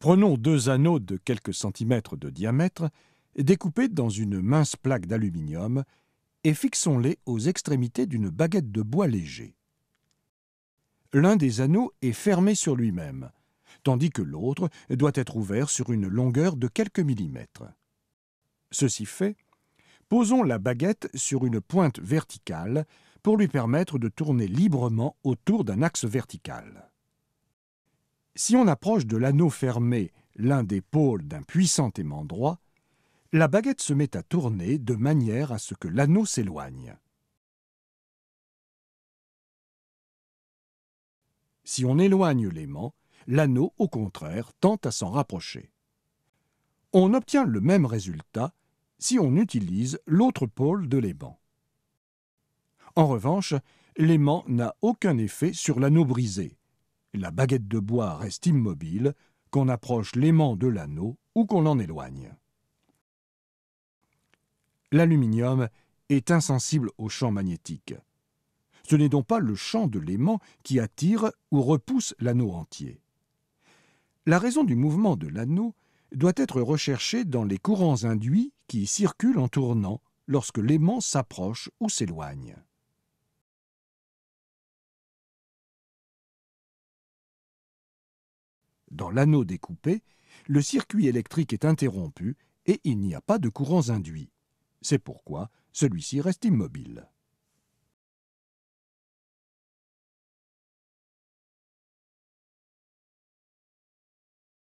Prenons deux anneaux de quelques centimètres de diamètre, découpés dans une mince plaque d'aluminium, et fixons-les aux extrémités d'une baguette de bois léger. L'un des anneaux est fermé sur lui-même, tandis que l'autre doit être ouvert sur une longueur de quelques millimètres. Ceci fait, posons la baguette sur une pointe verticale pour lui permettre de tourner librement autour d'un axe vertical. Si on approche de l'anneau fermé, l'un des pôles d'un puissant aimant droit, la baguette se met à tourner de manière à ce que l'anneau s'éloigne. Si on éloigne l'aimant, l'anneau, au contraire, tend à s'en rapprocher. On obtient le même résultat si on utilise l'autre pôle de l'aimant. En revanche, l'aimant n'a aucun effet sur l'anneau brisé la baguette de bois reste immobile, qu'on approche l'aimant de l'anneau ou qu'on l'en éloigne. L'aluminium est insensible au champ magnétique. Ce n'est donc pas le champ de l'aimant qui attire ou repousse l'anneau entier. La raison du mouvement de l'anneau doit être recherchée dans les courants induits qui circulent en tournant lorsque l'aimant s'approche ou s'éloigne. dans l'anneau découpé, le circuit électrique est interrompu et il n'y a pas de courants induits. C'est pourquoi celui-ci reste immobile.